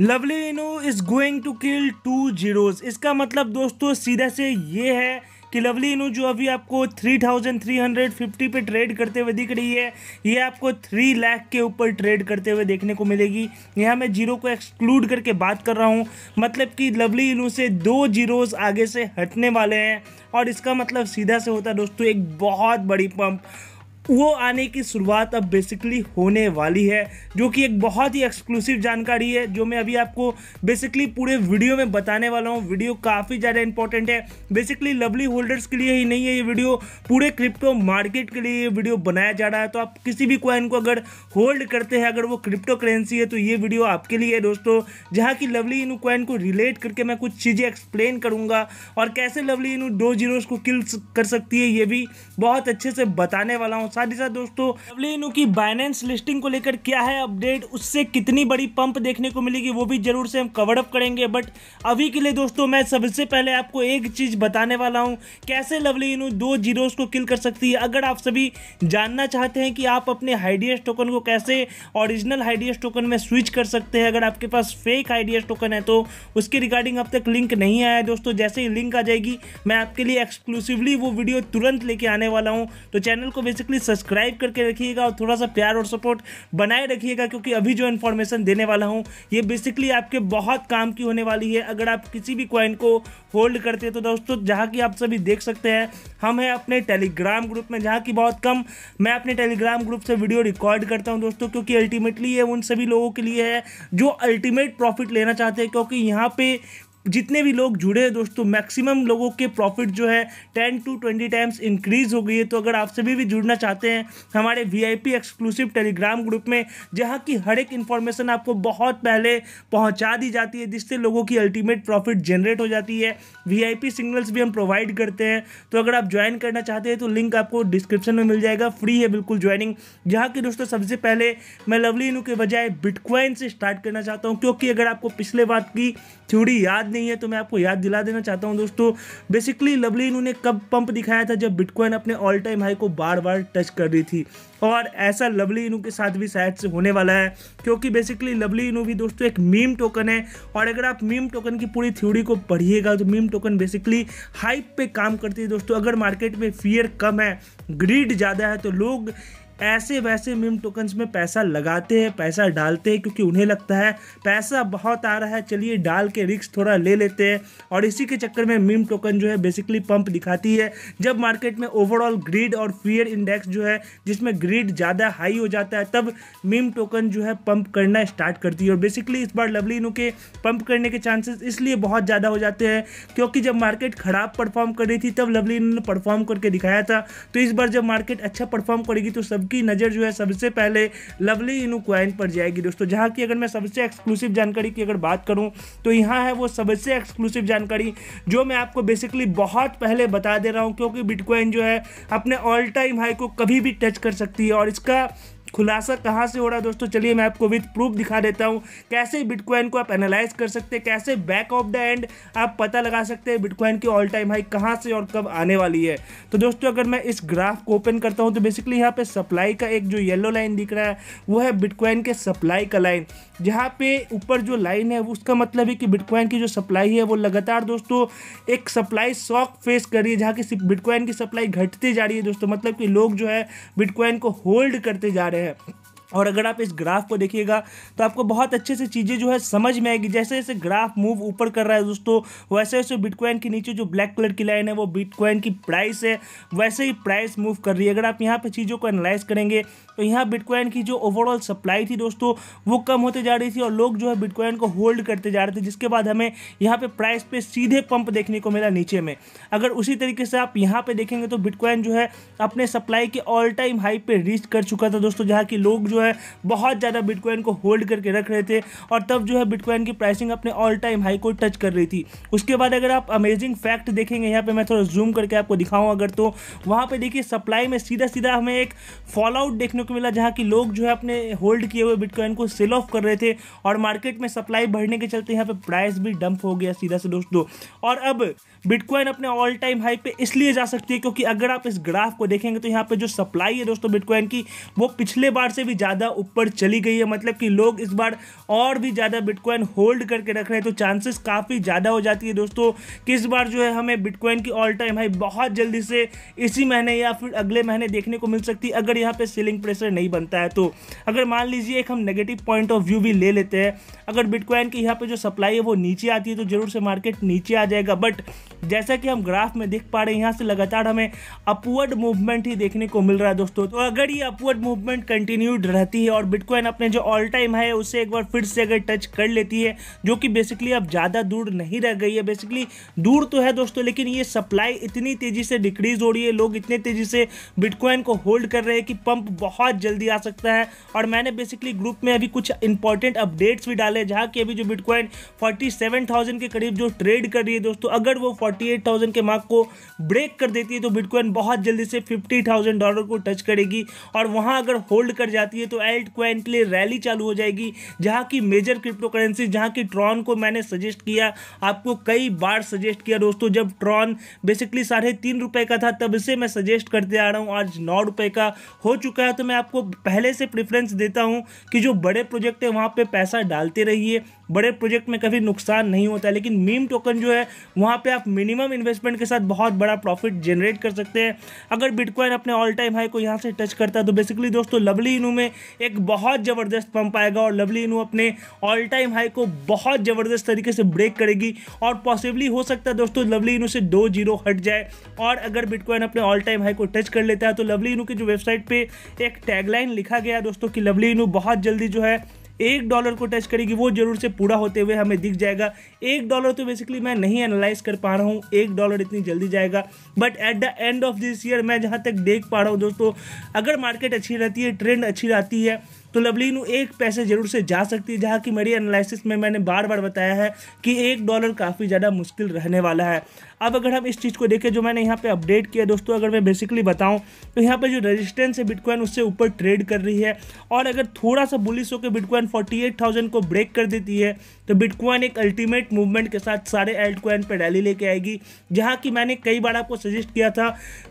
Lovely इनू is going to kill two zeros इसका मतलब दोस्तों सीधा से ये है कि लवली इनू जो अभी आपको 3,350 पे ट्रेड करते हुए दिख रही है ये आपको 3 लाख के ऊपर ट्रेड करते हुए देखने को मिलेगी यहाँ मैं जीरो को एक्सक्लूड करके बात कर रहा हूँ मतलब कि लवली इनू से दो जीरोज आगे से हटने वाले हैं और इसका मतलब सीधा से होता है दोस्तों एक बहुत बड़ी पंप वो आने की शुरुआत अब बेसिकली होने वाली है जो कि एक बहुत ही एक्सक्लूसिव जानकारी है जो मैं अभी आपको बेसिकली पूरे वीडियो में बताने वाला हूँ वीडियो काफ़ी ज़्यादा इंपॉर्टेंट है बेसिकली लवली होल्डर्स के लिए ही नहीं है ये वीडियो पूरे क्रिप्टो मार्केट के लिए ये वीडियो बनाया जा रहा है तो आप किसी भी क्वाइन को अगर होल्ड करते हैं अगर वो क्रिप्टो करेंसी है तो ये वीडियो आपके लिए है दोस्तों जहाँ की लवली इनू क्वाइन को रिलेट करके मैं कुछ चीज़ें एक्सप्लेन करूँगा और कैसे लवली इनू दो जीरो को किल कर सकती है ये भी बहुत अच्छे से बताने वाला हूँ साथ ही साथ दोस्तों डब्ल्यू की बाइनेंस लिस्टिंग को लेकर क्या है अपडेट उससे कितनी बड़ी पंप देखने को मिलेगी वो भी जरूर से हम कवर अप करेंगे बट अभी के लिए दोस्तों मैं सबसे पहले आपको एक चीज़ बताने वाला हूँ कैसे लवली इनू दो जीरोस को किल कर सकती है अगर आप सभी जानना चाहते हैं कि आप अपने हाइडियस टोकन को कैसे ओरिजिनल हाइडियस टोकन में स्विच कर सकते हैं अगर आपके पास फेक हाइडियस टोकन है तो उसके रिगार्डिंग अब तक लिंक नहीं आया है दोस्तों जैसे ही लिंक आ जाएगी मैं आपके लिए एक्सक्लूसिवली वो वीडियो तुरंत लेके आने वाला हूँ तो चैनल को बेसिकली सब्सक्राइब करके रखिएगा और थोड़ा सा प्यार और सपोर्ट बनाए रखिएगा क्योंकि अभी जो इन्फॉर्मेशन देने वाला हूँ ये बेसिकली आपके बहुत काम की होने वाली है अगर आप किसी भी क्वाइन को होल्ड करते हैं तो दोस्तों जहाँ की आप सभी देख सकते हैं हम हैं अपने टेलीग्राम ग्रुप में जहाँ की बहुत कम मैं अपने टेलीग्राम ग्रुप से वीडियो रिकॉर्ड करता हूँ दोस्तों क्योंकि अल्टीमेटली ये उन सभी लोगों के लिए है जो अल्टीमेट प्रॉफिट लेना चाहते हैं क्योंकि यहाँ पे जितने भी लोग जुड़े हैं दोस्तों मैक्सिमम लोगों के प्रॉफिट जो है ten to twenty times increase हो गई है तो अगर आप सभी भी जुड़ना चाहते हैं हमारे वीआईपी एक्सक्लूसिव टेलीग्राम ग्रुप में जहाँ की हर एक इन्फॉर्मेशन आपको बहुत पहले पहुँचा दी जाती है जिससे लोगों की अल्टीमेट प्रॉफिट जनरेट हो जाती है वी सिग्नल्स भी हम प्रोवाइड करते हैं तो अगर आप ज्वाइन करना चाहते हैं तो लिंक आपको डिस्क्रिप्शन में मिल जाएगा फ्री है बिल्कुल ज्वाइनिंग जहाँ की दोस्तों सबसे पहले मैं लवली इनू के बजाय बिटकॉइन से स्टार्ट करना चाहता हूँ क्योंकि अगर आपको पिछले बात की थ्योरी याद नहीं है तो मैं आपको याद दिला देना चाहता हूँ दोस्तों बेसिकली लवली इन्होंने कब पंप दिखाया था जब बिटकॉइन अपने ऑल टाइम हाई को बार बार टच कर रही थी और ऐसा लवली इनू के साथ भी शायद से होने वाला है क्योंकि बेसिकली लवली इनू भी दोस्तों एक मीम टोकन है और अगर आप मीम टोकन की पूरी थ्योरी को पढ़िएगा तो मीम टोकन बेसिकली हाइप पे काम करती है दोस्तों अगर मार्केट में फियर कम है ग्रीड ज़्यादा है तो लोग ऐसे वैसे मीम टोकन्स में पैसा लगाते हैं पैसा डालते हैं क्योंकि उन्हें लगता है पैसा बहुत आ रहा है चलिए डाल के रिक्स थोड़ा ले लेते हैं और इसी के चक्कर में मीम टोकन जो है बेसिकली पंप दिखाती है जब मार्केट में ओवरऑल ग्रीड और फियर इंडेक्स जो है जिसमें ग्रीड ज़्यादा हाई हो जाता है तब मीम टोकन जो है पंप करना स्टार्ट करती है और बेसिकली इस बार लवली इनू के पंप करने के चांसेस इसलिए बहुत ज़्यादा हो जाते हैं क्योंकि जब मार्केट ख़राब परफॉर्म कर रही थी तब लवली ने परफॉर्म करके दिखाया था तो इस बार जब मार्केट अच्छा परफॉर्म करेगी तो सब उनकी नज़र जो है सबसे पहले लवली इनुक्वाइन पर जाएगी दोस्तों जहाँ की अगर मैं सबसे एक्सक्लूसिव जानकारी की अगर बात करूँ तो यहाँ है वो सबसे एक्सक्लूसिव जानकारी जो मैं आपको बेसिकली बहुत पहले बता दे रहा हूँ क्योंकि बिटकॉइन जो है अपने ऑल टाइम हाई को कभी भी टच कर सकती है और इसका खुलासा कहाँ से हो रहा है दोस्तों चलिए मैं आपको विथ प्रूफ दिखा देता हूँ कैसे बिटकॉइन को आप एनालाइज कर सकते हैं कैसे बैक ऑफ द एंड आप पता लगा सकते हैं बिटकॉइन की ऑल टाइम हाई कहाँ से और कब आने वाली है तो दोस्तों अगर मैं इस ग्राफ को ओपन करता हूँ तो बेसिकली यहाँ पे सप्लाई का एक जो येलो लाइन दिख रहा है वो है बिटकॉइन के सप्लाई का लाइन जहाँ पे ऊपर जो लाइन है उसका मतलब है कि बिटकॉइन की जो सप्लाई है वो लगातार दोस्तों एक सप्लाई शॉक फेस कर रही है जहाँ की बिटकॉइन की सप्लाई घटती जा रही है दोस्तों मतलब कि लोग जो है बिटकॉइन को होल्ड करते जा रहे हैं damn. और अगर आप इस ग्राफ को देखिएगा तो आपको बहुत अच्छे से चीज़ें जो है समझ में आएगी जैसे जैसे ग्राफ मूव ऊपर कर रहा है दोस्तों वैसे वैसे बिटकॉइन के नीचे जो ब्लैक कलर की लाइन है वो बिटकॉइन की प्राइस है वैसे ही प्राइस मूव कर रही है अगर आप यहाँ पे चीज़ों को एनालाइज करेंगे तो यहाँ बिटकॉइन की जो ओवरऑल सप्लाई थी दोस्तों वो कम होते जा रही थी और लोग जो है बिटकॉइन को होल्ड करते जा रहे थे जिसके बाद हमें यहाँ पर प्राइस पर सीधे पंप देखने को मिला नीचे में अगर उसी तरीके से आप यहाँ पर देखेंगे तो बिटकॉइन जो है अपने सप्लाई के ऑल टाइम हाई पर रीच कर चुका था दोस्तों जहाँ की लोग जो है बहुत ज़्यादा बिटकॉइन को होल्ड करके रख रहे थे और तब जो है बिटकॉइन की प्राइसिंग अपने ऑल टाइम हाई को टच कर रही थी उसके बाद अगर आप अमेजिंग फैक्ट देखेंगे यहाँ पर मैं थोड़ा जूम करके आपको दिखाऊँ अगर तो वहाँ पर देखिए सप्लाई में सीधा सीधा हमें एक फॉल आउट देखने को मिला जहाँ की लोग जो है अपने होल्ड किए हुए बिटकॉइन को सेल ऑफ कर रहे थे और मार्केट में सप्लाई बढ़ने के चलते यहाँ पर प्राइस भी डंप हो गया सीधा से दोस्तों और अब बिटकॉइन अपने ऑल टाइम हाई पे इसलिए जा सकती है क्योंकि अगर आप इस ग्राफ को देखेंगे तो यहाँ पे जो सप्लाई है दोस्तों बिटकॉइन की वो पिछले बार से भी ज़्यादा ऊपर चली गई है मतलब कि लोग इस बार और भी ज़्यादा बिटकॉइन होल्ड करके रख रहे हैं तो चांसेस काफ़ी ज़्यादा हो जाती है दोस्तों कि इस बार जो है हमें बिटकॉइन की ऑल टाइम हाई बहुत जल्दी से इसी महीने या फिर अगले महीने देखने को मिल सकती है अगर यहाँ पर सेलिंग प्रेशर नहीं बनता है तो अगर मान लीजिए एक हम नेगेटिव पॉइंट ऑफ व्यू भी ले लेते हैं अगर बिटकॉइन की यहाँ पर जो सप्लाई है वो नीचे आती है तो जरूर से मार्केट नीचे आ जाएगा बट जैसा कि हम ग्राफ में देख पा रहे हैं यहाँ से लगातार हमें अपवर्ड मूवमेंट ही देखने को मिल रहा है दोस्तों तो अगर ये अपवर्ड मूवमेंट कंटिन्यूड रहती है और बिटकॉइन अपने जो ऑल टाइम है उसे एक बार फिर से अगर टच कर लेती है जो कि बेसिकली अब ज़्यादा दूर नहीं रह गई है बेसिकली दूर तो है दोस्तों लेकिन ये सप्लाई इतनी तेज़ी से डिक्रीज हो रही है लोग इतने तेज़ी से बिटकॉइन को होल्ड कर रहे हैं कि पंप बहुत जल्दी आ सकता है और मैंने बेसिकली ग्रुप में अभी कुछ इंपॉर्टेंट अपडेट्स भी डाले जहाँ की अभी जो बिटकॉइन फोर्टी के करीब जो ट्रेड कर रही है दोस्तों अगर वो 48,000 के मार्क को ब्रेक कर देती है तो बिटकॉइन बहुत जल्दी से 50,000 डॉलर को टच करेगी और वहाँ अगर होल्ड कर जाती है तो एल्ट क्वाइन के लिए रैली चालू हो जाएगी जहाँ की मेजर क्रिप्टो करेंसी जहाँ की ट्रॉन को मैंने सजेस्ट किया आपको कई बार सजेस्ट किया दोस्तों जब ट्रॉन बेसिकली साढ़े तीन रुपये का था तब से मैं सजेस्ट करते आ रहा हूँ आज नौ रुपये का हो चुका है तो मैं आपको पहले से प्रेफरेंस देता हूँ कि जो बड़े प्रोजेक्ट है वहाँ पर पैसा डालते रहिए बड़े प्रोजेक्ट में कभी नुकसान नहीं होता है लेकिन मीम टोकन जो है वहाँ पर आप मिनिमम इन्वेस्टमेंट के साथ बहुत बड़ा प्रॉफिट जनरेट कर सकते हैं अगर बिटकॉइन अपने ऑल टाइम हाई को यहाँ से टच करता है तो बेसिकली दोस्तों लवली इनू में एक बहुत ज़बरदस्त पंप आएगा और लवली इनू अपने ऑल टाइम हाई को बहुत ज़बरदस्त तरीके से ब्रेक करेगी और पॉसिबली हो सकता है दोस्तों लवली इनू से दो जीरो हट जाए और अगर बिटकॉइन अपने ऑल टाइम हाई को टच कर लेता है तो लवली इनू की जो वेबसाइट पर एक टैगलाइन लिखा गया दोस्तों कि लवली इनू बहुत जल्दी जो है एक डॉलर को टच करेगी वो जरूर से पूरा होते हुए हमें दिख जाएगा एक डॉलर तो बेसिकली मैं नहीं एनालाइज कर पा रहा हूँ एक डॉलर इतनी जल्दी जाएगा but at the end of this year मैं जहाँ तक देख पा रहा हूँ दोस्तों अगर मार्केट अच्छी रहती है ट्रेंड अच्छी रहती है तो लवलीन एक पैसे जरूर से जा सकती है जहाँ की मेरी एनालिसिस में मैंने बार बार बताया है कि एक डॉलर काफ़ी ज़्यादा मुश्किल रहने वाला है अब अगर हम इस चीज़ को देखें जो मैंने यहाँ पे अपडेट किया दोस्तों अगर मैं बेसिकली बताऊँ तो यहाँ पे जो रेजिस्टेंस है बिटकॉइन उससे ऊपर ट्रेड कर रही है और अगर थोड़ा सा बुलिस होकर बिटकॉइन 48,000 को ब्रेक कर देती है तो बिटकॉइन एक अल्टीमेट मूवमेंट के साथ सारे एल्ट कॉइन पर रैली लेके आएगी जहाँ की मैंने कई बार आपको सजेस्ट किया था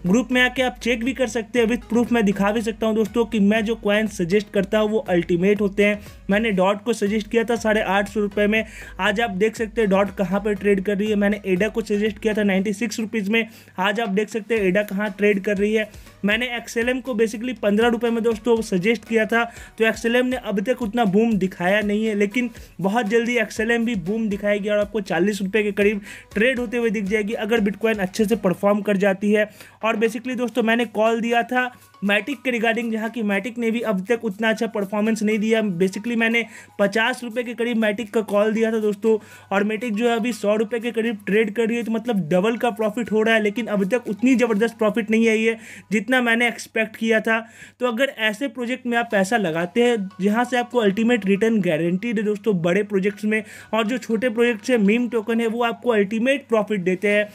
ग्रुप में आके आप चेक भी कर सकते हैं विथ प्रूफ मैं दिखा भी सकता हूँ दोस्तों कि मैं जो कॉइन सजेस्ट करता हूँ वो अल्टीमेट होते हैं मैंने डॉट को सजेस्ट किया था साढ़े आठ सौ रुपये में आज आप देख सकते हैं डॉट कहाँ पर ट्रेड कर रही है मैंने एडा को सजेस्ट किया था नाइन्टी सिक्स में आज आप देख सकते हैं एडा कहाँ ट्रेड कर रही है मैंने एक्सएलएम को बेसिकली पंद्रह रुपये में दोस्तों सजेस्ट किया था तो एक्सएलएम ने अब तक उतना बूम दिखाया नहीं है लेकिन बहुत जल्दी एक्सएलएम भी बूम दिखाएगी और आपको चालीस रुपये के करीब ट्रेड होते हुए दिख जाएगी अगर बिटकॉइन अच्छे से परफॉर्म कर जाती है और बेसिकली दोस्तों मैंने कॉल दिया था मैटिक के रिगार्डिंग जहाँ की मैटिक ने भी अब तक उतना अच्छा परफॉर्मेंस नहीं दिया बेसिकली मैंने पचास रुपये के करीब मैटिक का कॉल दिया था दोस्तों और मैटिक जो है अभी सौ रुपये के करीब ट्रेड कर रही है तो मतलब डबल का प्रॉफिट हो रहा है लेकिन अब तक उतनी ज़बरदस्त प्रॉफिट नहीं आई है जितना जितना मैंने एक्सपेक्ट किया था तो अगर ऐसे प्रोजेक्ट में आप पैसा लगाते हैं जहाँ से आपको अल्टीमेट रिटर्न गारंटीड है दोस्तों बड़े प्रोजेक्ट्स में और जो छोटे प्रोजेक्ट्स है मीम टोकन है वो आपको अल्टीमेट प्रॉफिट देते हैं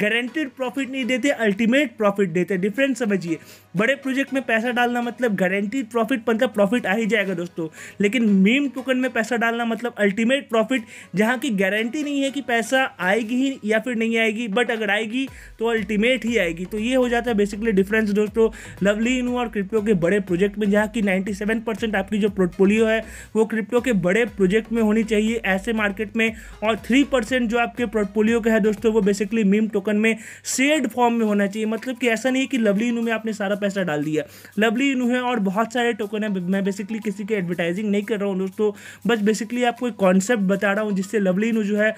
गारंटेड प्रॉफिट नहीं देते अल्टीमेट प्रॉफिट देते डिफरेंस समझिए बड़े प्रोजेक्ट में पैसा डालना मतलब गारंटी प्रॉफिट मतलब प्रॉफिट आ ही जाएगा दोस्तों लेकिन मीम टोकन में पैसा डालना मतलब अल्टीमेट प्रॉफिट जहाँ की गारंटी नहीं है कि पैसा आएगी ही या फिर नहीं आएगी बट अगर आएगी तो अल्टीमेट ही आएगी तो ये हो जाता है बेसिकली डिफरेंस दोस्तों लवली इनू और क्रिप्टो के बड़े प्रोजेक्ट में जहाँ की नाइन्टी सेवन परसेंट आपकी जो पोर्टफोलियो है वो क्रिप्टो के बड़े प्रोजेक्ट में होनी चाहिए ऐसे मार्केट में और थ्री परसेंट जो आपके पोर्टफोलियो का है दोस्तों वो बेसिकली मीम टोकन में शेड फॉर्म में होना चाहिए मतलब कि ऐसा नहीं है कि लवली इनू में आपने सारा पैसा पैसा डाल दिया लवली इनू है और बहुत सारे टोकन है मैं बेसिकली किसी की एडवर्टाइजिंग नहीं कर रहा हूँ दोस्तों बस बेसिकली आपको एक कॉन्सेप्ट बता रहा हूँ जिससे लवली इनू जो है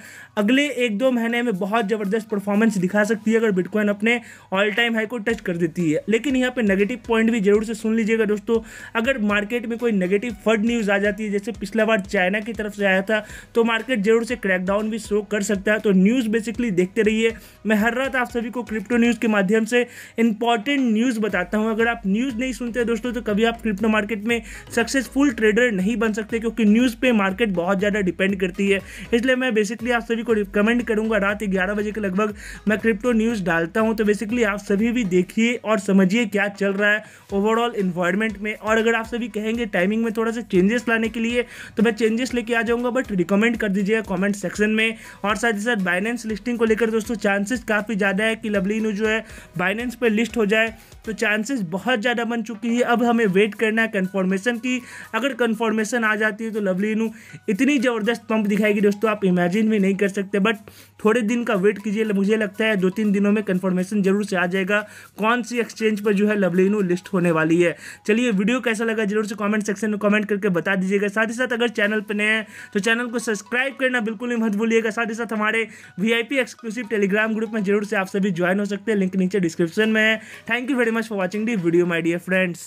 अगले एक दो महीने में बहुत ज़बरदस्त परफॉर्मेंस दिखा सकती है अगर बिटकॉइन अपने ऑल टाइम हाई को टच कर देती है लेकिन यहाँ पर नेगेटिव पॉइंट भी जरूर से सुन लीजिएगा दोस्तों अगर मार्केट में कोई नेगेटिव फर्ड न्यूज़ आ जाती है जैसे पिछला बार चाइना की तरफ से आया था तो मार्केट जरूर से क्रैकडाउन भी शो कर सकता है तो न्यूज़ बेसिकली देखते रहिए मैं हर रात आप सभी को क्रिप्टो न्यूज़ के माध्यम से इंपॉर्टेंट न्यूज़ बताता बताता हूँ अगर आप न्यूज़ नहीं सुनते दोस्तों तो कभी आप क्रिप्टो मार्केट में सक्सेसफुल ट्रेडर नहीं बन सकते क्योंकि न्यूज़ पे मार्केट बहुत ज़्यादा डिपेंड करती है इसलिए मैं बेसिकली आप सभी को रिकमेंड करूंगा रात ग्यारह बजे के लगभग मैं क्रिप्टो न्यूज़ डालता हूँ तो बेसिकली आप सभी भी देखिए और समझिए क्या चल रहा है ओवरऑल इन्वायरमेंट में और अगर आप सभी कहेंगे टाइमिंग में थोड़ा सा चेंजेस लाने के लिए तो मैं चेंजेस लेके आ जाऊँगा बट रिकमेंड कर दीजिएगा कॉमेंट सेक्शन में और साथ ही साथ बाइनेंस लिस्टिंग को लेकर दोस्तों चांसेस काफ़ी ज़्यादा है कि लवलीनो जो है बाइनेंस पर लिस्ट हो जाए तो चांस चांसेस बहुत ज़्यादा बन चुकी है अब हमें वेट करना है कन्फर्मेशन की अगर कन्फर्मेशन आ जाती है तो लवली इनू इतनी ज़बरदस्त पंप दिखाएगी दोस्तों आप इमेजिन भी नहीं कर सकते बट थोड़े दिन का वेट कीजिए मुझे लगता है दो तीन दिनों में कन्फर्मेशन जरूर से आ जाएगा कौन सी एक्सचेंज पर जो है लवली इनू लिस्ट होने वाली है चलिए वीडियो कैसा लगा जरूर से कॉमेंट सेक्शन में कॉमेंट करके बता दीजिएगा साथ ही साथ अगर चैनल पर नए हैं तो चैनल को सब्सक्राइब करना बिल्कुल ही मत भूलिएगा साथ ही साथ हमारे वी एक्सक्लूसिव टेलीग्राम ग्रुप में जरूर से आप सभी ज्वाइन हो सकते हैं लिंक नीचे डिस्क्रिप्शन में है thank you very much for watching watching the video my dear friends